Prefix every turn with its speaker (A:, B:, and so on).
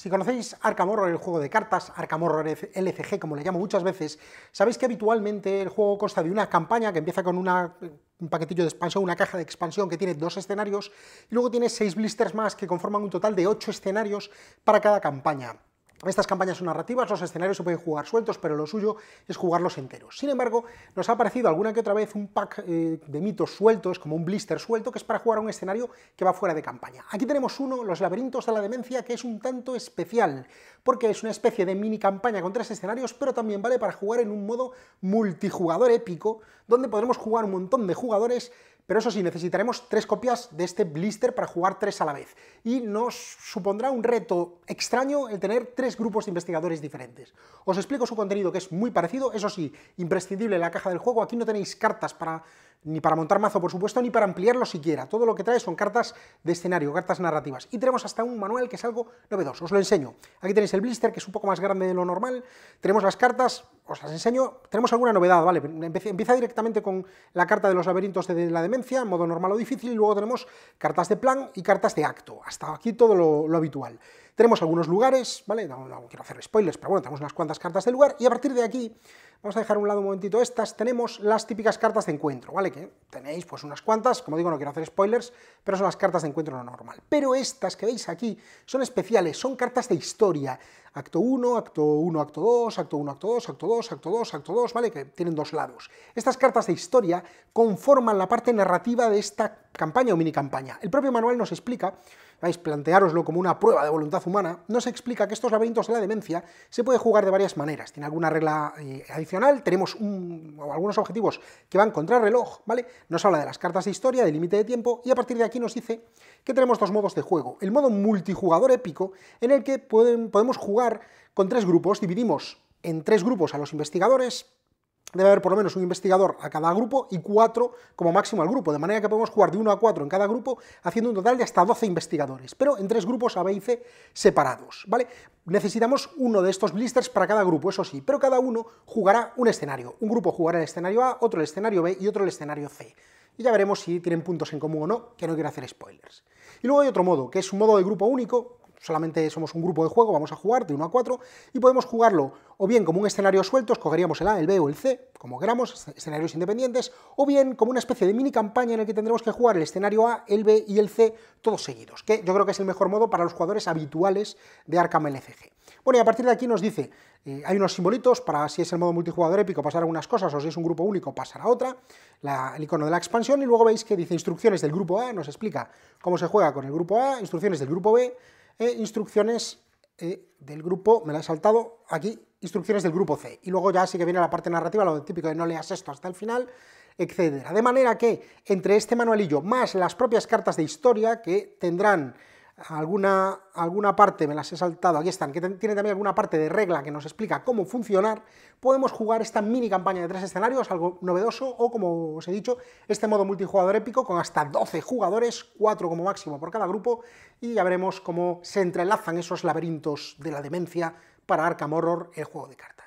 A: Si conocéis Arkham Horror, el juego de cartas, Arkham Horror LCG, como le llamo muchas veces, sabéis que habitualmente el juego consta de una campaña que empieza con un paquetillo de expansión, una caja de expansión que tiene dos escenarios, y luego tiene seis blisters más que conforman un total de ocho escenarios para cada campaña. Estas campañas son narrativas, los escenarios se pueden jugar sueltos, pero lo suyo es jugarlos enteros. Sin embargo, nos ha aparecido alguna que otra vez un pack eh, de mitos sueltos, como un blister suelto, que es para jugar a un escenario que va fuera de campaña. Aquí tenemos uno, los laberintos de la demencia, que es un tanto especial, porque es una especie de mini campaña con tres escenarios, pero también vale para jugar en un modo multijugador épico, donde podremos jugar un montón de jugadores, pero eso sí, necesitaremos tres copias de este blister para jugar tres a la vez. Y nos supondrá un reto extraño el tener tres grupos de investigadores diferentes. Os explico su contenido, que es muy parecido, eso sí, imprescindible la caja del juego, aquí no tenéis cartas para ni para montar mazo, por supuesto, ni para ampliarlo siquiera. Todo lo que trae son cartas de escenario, cartas narrativas. Y tenemos hasta un manual que es algo novedoso, os lo enseño. Aquí tenéis el blister, que es un poco más grande de lo normal. Tenemos las cartas, os las enseño. Tenemos alguna novedad, ¿vale? Empieza directamente con la carta de los laberintos de la demencia, modo normal o difícil, y luego tenemos cartas de plan y cartas de acto. Hasta aquí todo lo, habitual. Tenemos algunos lugares, ¿vale? No, no quiero hacer spoilers, pero bueno, tenemos unas cuantas cartas de lugar, y a partir de aquí Vamos a dejar un lado un momentito estas. Tenemos las típicas cartas de encuentro, ¿vale? Que tenéis pues unas cuantas, como digo, no quiero hacer spoilers, pero son las cartas de encuentro lo normal. Pero estas que veis aquí son especiales, son cartas de historia acto 1, acto 1, acto 2, acto 1, acto 2, acto 2, acto 2, acto 2, ¿vale? Que tienen dos lados. Estas cartas de historia conforman la parte narrativa de esta campaña o mini campaña. El propio manual nos explica, vais, planteároslo como una prueba de voluntad humana, nos explica que estos laberintos de la demencia se puede jugar de varias maneras. Tiene alguna regla eh, adicional, tenemos algunos objetivos que van contra el reloj, ¿vale? Nos habla de las cartas de historia, del límite de tiempo, y a partir de aquí nos dice que tenemos dos modos de juego. El modo multijugador épico, en el que podemos jugar con tres grupos. Dividimos en tres grupos a los investigadores. Debe haber por lo menos un investigador a cada grupo y cuatro como máximo al grupo, de manera que podemos jugar de uno a cuatro en cada grupo, haciendo un total de hasta 12 investigadores, pero en tres grupos A, B separados. ¿vale? Necesitamos uno de estos blisters para cada grupo, eso sí, pero cada uno jugará un escenario. Un grupo jugará el escenario A, otro el escenario B y otro el escenario C y ya veremos si tienen puntos en común o no, que no quiero hacer spoilers. Y luego hay otro modo, que es un modo de grupo único, solamente somos un grupo de juego, vamos a jugar de 1 a 4 y podemos jugarlo o bien como un escenario suelto, escogeríamos el A, el B o el C, como queramos, escenarios independientes, o bien como una especie de mini campaña en el que tendremos que jugar el escenario A, el B y el C todos seguidos, que yo creo que es el mejor modo para los jugadores habituales de Arkham LCG. Bueno, y a partir de aquí nos dice, eh, hay unos simbolitos para si es el modo multijugador épico pasar a unas cosas o si es un grupo único pasar a otra, el icono de la expansión y luego veis que dice instrucciones del grupo A, nos explica cómo se juega con el grupo A, instrucciones del grupo B, e instrucciones eh, del grupo, me la he saltado aquí, instrucciones del grupo C. Y luego ya sí que viene la parte narrativa, lo típico de no leas esto hasta el final, etcétera. De manera que entre este manualillo más las propias cartas de historia que tendrán alguna, alguna parte, me las he saltado, aquí están, que tiene también alguna parte de regla que nos explica cómo funcionar, podemos jugar esta mini campaña de tres escenarios, algo novedoso, o como os he dicho, este modo multijugador épico con hasta 12 jugadores, 4 como máximo por cada grupo, y ya veremos cómo se entrelazan esos laberintos de la demencia para Arkham Horror, el juego de cartas.